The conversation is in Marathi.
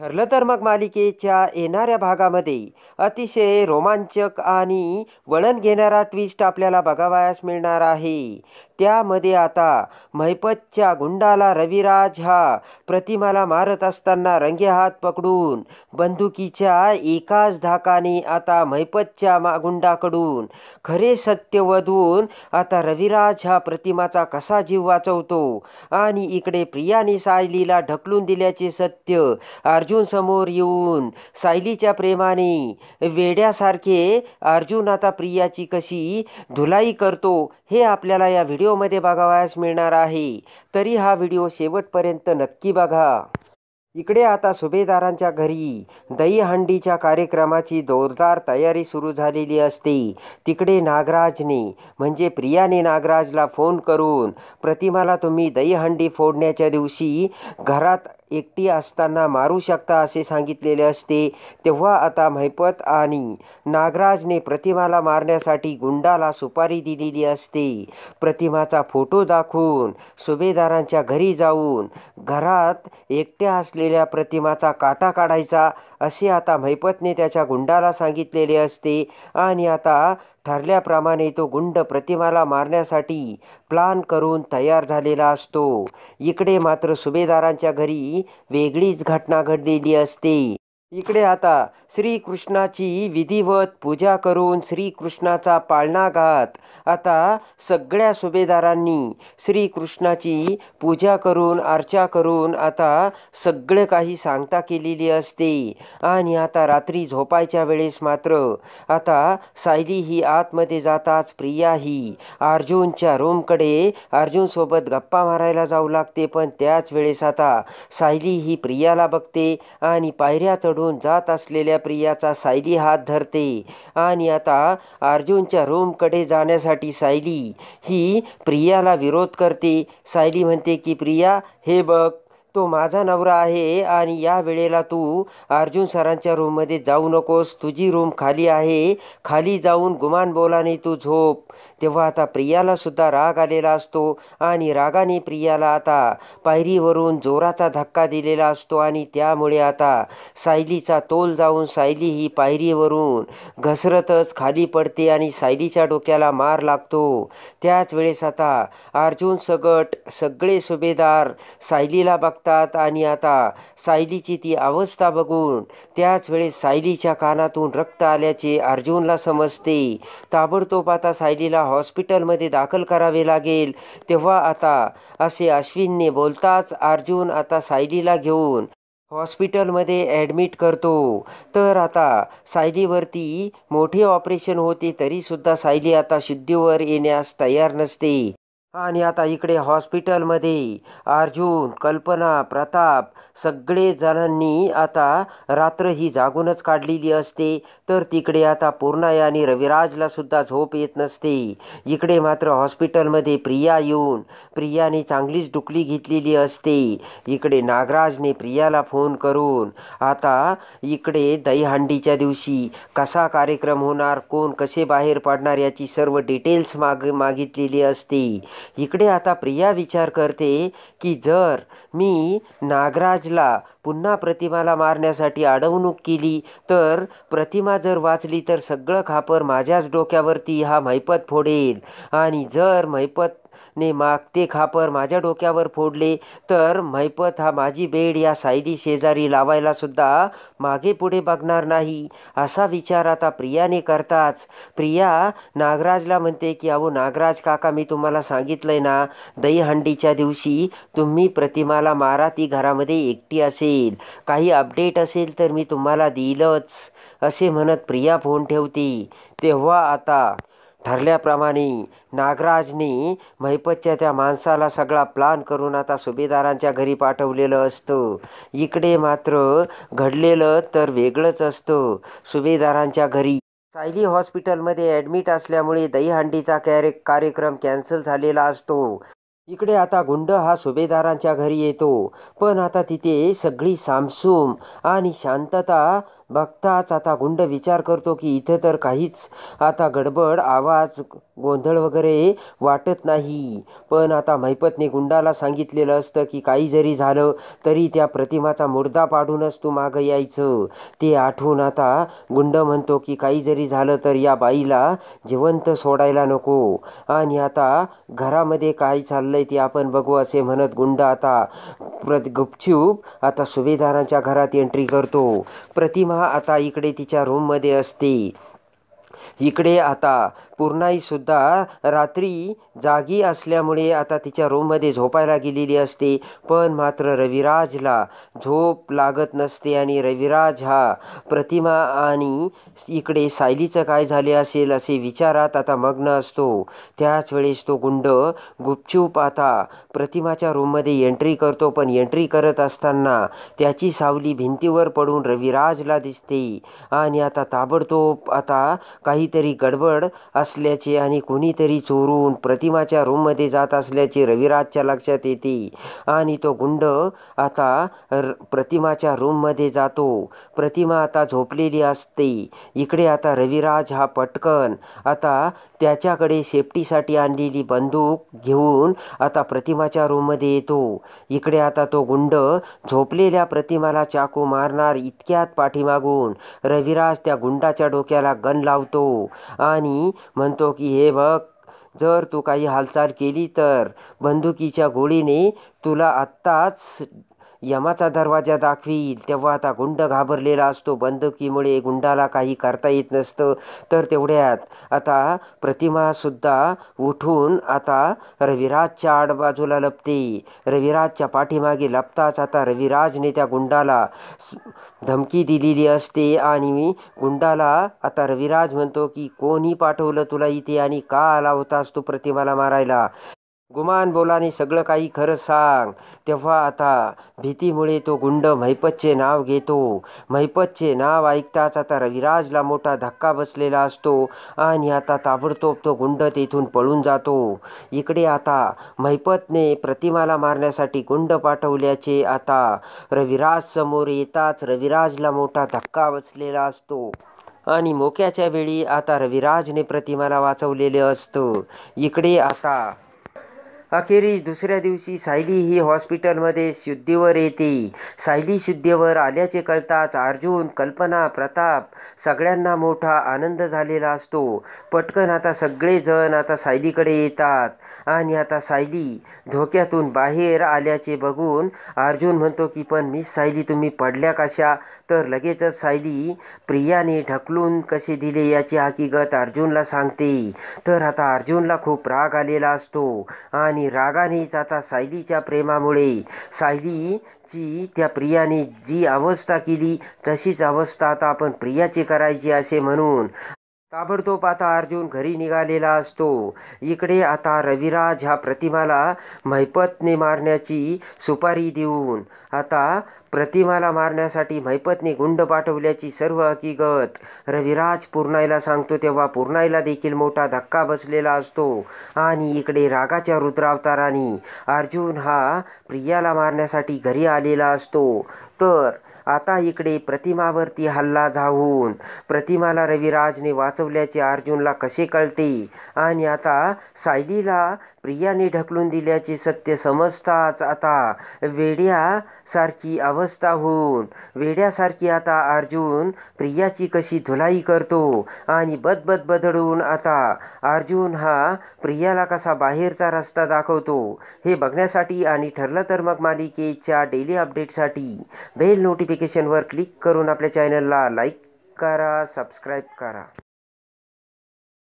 ठरलं तर मग मालिकेच्या येणाऱ्या भागामध्ये अतिशय रोमांचक आणि वळण घेणारा ट्विस्ट आपल्याला बघावयास मिळणार आहे त्यामध्ये आता महिपतच्या गुंडाला रविराज हा प्रतिमाला मारत असताना रंगे हात पकडून बंदुकीच्या एकाच धाकाने आता महिपतच्या मा गुंडाकडून खरे सत्य वधून आता रविराज हा प्रतिमाचा कसा जीव वाचवतो आणि इकडे प्रियाने सायलीला ढकलून दिल्याचे सत्य अर्जुन समोर येऊन सायलीच्या प्रेमाने वेड्यासारखे अर्जुन आता प्रियाची कशी धुलाई करतो हे आपल्याला या व्हिडिओ व्हिडिओमध्ये बघावयास मिळणार आहे तरी हा व्हिडिओ शेवटपर्यंत नक्की बघा इकडे आता सुभेदारांच्या घरी दहीहंडीच्या कार्यक्रमाची जोरदार तयारी सुरू झालेली असते तिकडे नागराजने म्हणजे प्रियाने नागराजला फोन करून प्रतिमाला तुम्ही दहीहंडी फोडण्याच्या दिवशी घरात एकटी असताना मारू शकता असे सांगितलेले असते तेव्हा आता महिपत आणि नागराजने प्रतिमाला मारण्यासाठी गुंडाला सुपारी दिलेली असते प्रतिमाचा फोटो दाखवून सुभेदारांच्या घरी जाऊन घरात एकट्या असलेल्या प्रतिमाचा काटा काढायचा असे आता महिपतने त्याच्या गुंडाला सांगितलेले असते आणि आता ठरल्याप्रमाणे तो गुंड प्रतिमाला मारण्यासाठी प्लान करून तयार झालेला असतो इकडे मात्र सुभेदारांच्या घरी वेगळीच घटना घडलेली असते इकडे आता श्रीकृष्णाची विधिवत पूजा करून श्रीकृष्णाचा पाळणा घात आता सगळ्या सुभेदारांनी श्रीकृष्णाची पूजा करून अर्चा करून आता सगळं काही सांगता केलेली असते आणि आता रात्री झोपायच्या वेळेस मात्र आता सायली ही आतमध्ये जाताच प्रिया ही अर्जुनच्या रूमकडे अर्जुनसोबत गप्पा मारायला जाऊ लागते पण त्याच वेळेस आता सायली ही प्रियाला बघते आणि पायऱ्या चढ रूमकडून जात असलेल्या प्रियाचा सायली हात धरते आणि आता अर्जुनच्या रूमकडे जाण्यासाठी सायली ही प्रियाला विरोध करते सायली म्हणते की प्रिया हे बघ तो माझा नवरा आहे आणि या वेळेला तू अर्जुन सरांच्या रूममध्ये जाऊ नकोस तुझी रूम खाली आहे खाली जाऊन गुमान बोलाने तू झोप तेव्हा आता प्रियाला सुद्धा राग आलेला असतो आणि रागाने प्रियाला आता पायरीवरून जोराचा धक्का दिलेला असतो आणि त्यामुळे आता सायलीचा तोल जाऊन सायली ही पायरीवरून घसरतच खाली पडते आणि सायलीच्या डोक्याला मार लागतो त्याच वेळेस आता अर्जुन सगट सगळे सुभेदार सायलीला बघतात लागतात आणि आता सायलीची ती अवस्था बघून त्याच वेळेस सायलीच्या कानातून रक्त आल्याचे अर्जुनला समजते ताबडतोब आता सायलीला हॉस्पिटलमध्ये दाखल करावे लागेल तेव्हा आता असे अश्विनने बोलताच अर्जुन आता सायलीला घेऊन हॉस्पिटलमध्ये ॲडमिट करतो तर आता सायलीवरती मोठे ऑपरेशन होते तरीसुद्धा सायली आता शुद्धीवर येण्यास तयार नसते आणि आता इकडे हॉस्पिटलमध्ये अर्जुन कल्पना प्रताप सगळे जणांनी आता रात्र ही जागूनच काढलेली असते तर तिकडे आता पूर्णाया आणि रविराजला सुद्धा झोप येत नसते इकडे मात्र हॉस्पिटलमध्ये प्रिया येऊन प्रियाने चांगलीच डुकली घेतलेली असते इकडे नागराजने प्रियाला फोन करून आता इकडे दहीहंडीच्या दिवशी कसा कार्यक्रम होणार कोण कसे बाहेर पडणार याची सर्व डिटेल्स माग मागितलेली असते इकडे आता प्रिया विचार करते की जर मी नागराजला पुन्हा प्रतिमाला मारण्यासाठी अडवणूक केली तर प्रतिमा जर वाचली तर सगळं खापर माझ्याच डोक्यावरती हा मैपत फोडेल आणि जर मैपत ने ते खापर माझ्या डोक्यावर फोडले तर मैपत हा माझी बेड या सायडी शेजारी लावायला सुद्धा मागे पुढे बघणार नाही असा विचार आता प्रियाने करताच प्रिया नागराजला म्हणते की अहो नागराज काका मी तुम्हाला सांगितलंय ना दहीहंडीच्या दिवशी तुम्ही प्रतिमाला मारा ती घरामध्ये एकटी असेल काही अपडेट असेल तर मी तुम्हाला देईलच असे म्हणत प्रिया फोन ठेवते तेव्हा आता ठरल्याप्रमाणे नागराजनी महिपतच्या त्या माणसाला सगळा प्लान करून आता सुभेदारांच्या घरी पाठवलेलं असतं इकडे मात्र घडलेलं तर वेगळंच असतं सुभेदारांच्या घरी सायली हॉस्पिटलमध्ये ॲडमिट असल्यामुळे दहीहंडीचा कॅरे कार्यक्रम कॅन्सल झालेला असतो इकडे आता गुंड हा सुभेदारांच्या घरी येतो पण आता तिथे सगळी सामसूम आणि शांतता बघताच आता गुंड विचार करतो की इथं तर काहीच आता गडबड आवाज गोंधळ वगैरे वाटत नाही पण आता मैपतने गुंडाला सांगितलेलं असतं की काही जरी झालं तरी त्या प्रतिमाचा मुर्दा पाडूनच तू मागं यायचं ते आठवून आता गुंड म्हणतो की काही जरी झालं तर या बाईला जिवंत सोडायला नको आणि आता घरामध्ये काय चाललंय ते आपण बघू असे म्हणत गुंड आता प्र गुपचूप आता सुभेदारांच्या घरात एंट्री करतो प्रतिमा आता इकडे तिच्या रूममध्ये असते इकडे आता पूर्णाईसुद्धा रात्री जागी असल्यामुळे आता तिच्या रूममध्ये झोपायला गेलेली असते पण मात्र रविराजला झोप लागत नसते आणि रविराज हा प्रतिमा आणि इकडे सायलीचं काय झाले असेल असे विचारात आता मग्न असतो त्याच वेळेस तो गुंड गुपचूप आता प्रतिमाच्या रूममध्ये एंट्री करतो पण एंट्री करत असताना त्याची सावली भिंतीवर पडून रविराजला दिसते आणि आता ताबडतोब आता काहीतरी गडबड अस असल्याचे आणि कुणीतरी चोरून प्रतिमाच्या रूममध्ये जात असल्याचे रविराजच्या लक्षात येते आणि तो गुंड आता प्रतिमाच्या रूममध्ये जातो प्रतिमा आता झोपलेली असते इकडे आता रविराज हा पटकन आता त्याच्याकडे सेफ्टीसाठी आणलेली बंदूक घेऊन आता प्रतिमाच्या रूममध्ये येतो इकडे आता तो गुंड झोपलेल्या प्रतिमाला चाकू मारणार इतक्यात पाठीमागून रविराज त्या गुंडाच्या डोक्याला गन लावतो आणि म्हणतो की हे बघ जर तू काही हालचाल केली तर बंदुकीच्या गोळीने तुला आत्ताच यमाचा दरवाजा दाखवील तेव्हा आता गुंड घाबरलेला असतो बंदुकीमुळे गुंडाला काही करता येत नसतं तर तेवढ्यात आता प्रतिमासुद्धा उठून आता रविराजच्या आडबाजूला लपते रविराजच्या पाठीमागे लपताच आता रविराजने त्या गुंडाला धमकी दिलेली असते आणि गुंडाला आता रविराज म्हणतो की कोणी पाठवलं तुला इथे आणि का आला होतास तू प्रतिमाला मारायला गुमान बोलाने सगळं काही खरं सांग तेव्हा आता भीतीमुळे तो गुंड महिपतचे नाव घेतो महिपतचे नाव ऐकताच आता रविराजला मोठा धक्का बसलेला असतो आणि आता ताबडतोब तो गुंड तेथून पळून जातो इकडे आता महिपतने प्रतिमाला मारण्यासाठी गुंड पाठवल्याचे आता रविराज समोर येताच रविराजला मोठा धक्का बसलेला असतो आणि मोक्याच्या वेळी आता रविराजने प्रतिमाला वाचवलेले असतं इकडे आता अखेरीस दुसऱ्या दिवशी सायली ही हॉस्पिटलमध्ये शुद्धीवर येते सायली शुद्धीवर आल्याचे कळताच अर्जुन कल्पना प्रताप सगळ्यांना मोठा आनंद झालेला असतो पटकन आता सगळेजण आता सायलीकडे येतात आणि आता सायली धोक्यातून बाहेर आल्याचे बघून अर्जुन म्हणतो की पण मिस सायली तुम्ही पडल्या कशा तर लगेचच सायली प्रियाने ढकलून कसे दिले याची हकीकत अर्जुनला सांगते तर आता अर्जुनला खूप राग आलेला असतो आणि आणि रागानेच आता सायलीच्या प्रेमामुळे सायलीची त्या प्रियाने जी अवस्था केली तशीच अवस्था आता आपण प्रियाची करायची असे म्हणून ताबडतोब आता अर्जुन घरी निघालेला असतो इकडे आता रविराज ह्या प्रतिमाला मैपतने मारण्याची सुपारी देऊन आता प्रतिमाला मारण्यासाठी मैपतने गुंड पाठवल्याची सर्व हकीकत रविराज पूर्णाईला सांगतो तेव्हा पूर्णाईला देखील मोठा धक्का बसलेला असतो आणि इकडे रागाच्या रुद्रावतारानी अर्जुन हा प्रियाला मारण्यासाठी घरी आलेला असतो तर आता इकडे प्रतिमावरती हल्ला जाऊन प्रतिमाला रविराजने वाचवल्याचे अर्जुनला कसे कळते आणि आता सायलीला प्रियाने ढकलून दिल्याचे सत्य समजताच आता वेड्यासारखी अवस्था होऊन वेड्यासारखी आता अर्जुन प्रियाची कशी धुलाई करतो आणि बदबद बदडून आता अर्जुन हा प्रियाला कसा बाहेरचा रस्ता दाखवतो हे बघण्यासाठी आणि ठरलं तर मग मालिकेच्या डेली अपडेटसाठी बेल नोटिफिकेशन वर क्लिक करून आपल्या चॅनलला लाईक करा सबस्क्राईब करा